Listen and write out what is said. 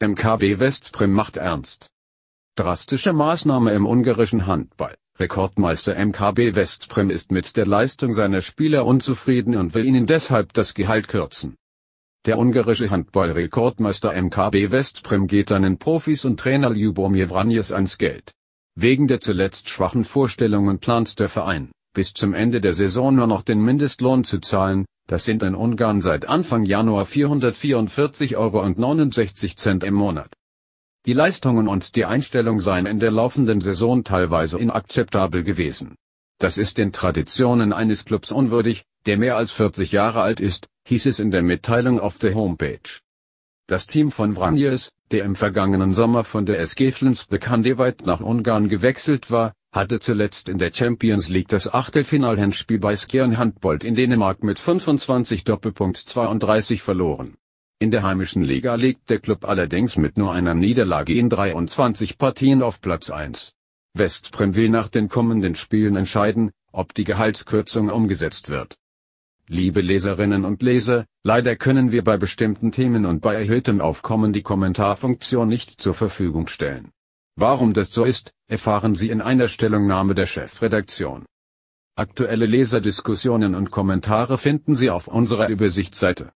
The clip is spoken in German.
MKB Westprim macht ernst. Drastische Maßnahme im ungarischen Handball. Rekordmeister MKB Westprim ist mit der Leistung seiner Spieler unzufrieden und will ihnen deshalb das Gehalt kürzen. Der ungarische Handballrekordmeister MKB Westprim geht seinen Profis und Trainer Ljubomir Vranjes ans Geld. Wegen der zuletzt schwachen Vorstellungen plant der Verein, bis zum Ende der Saison nur noch den Mindestlohn zu zahlen, das sind in Ungarn seit Anfang Januar 444,69 Euro im Monat. Die Leistungen und die Einstellung seien in der laufenden Saison teilweise inakzeptabel gewesen. Das ist den Traditionen eines Clubs unwürdig, der mehr als 40 Jahre alt ist, hieß es in der Mitteilung auf der Homepage. Das Team von Vranjes, der im vergangenen Sommer von der SG Flens Bekannte weit nach Ungarn gewechselt war, hatte zuletzt in der Champions League das Achtelfinal-Hinspiel bei Skjern Handbold in Dänemark mit 25 Doppelpunkt 32 verloren. In der heimischen Liga liegt der Club allerdings mit nur einer Niederlage in 23 Partien auf Platz 1. Westprem will nach den kommenden Spielen entscheiden, ob die Gehaltskürzung umgesetzt wird. Liebe Leserinnen und Leser, leider können wir bei bestimmten Themen und bei erhöhtem Aufkommen die Kommentarfunktion nicht zur Verfügung stellen. Warum das so ist, erfahren Sie in einer Stellungnahme der Chefredaktion. Aktuelle Leserdiskussionen und Kommentare finden Sie auf unserer Übersichtsseite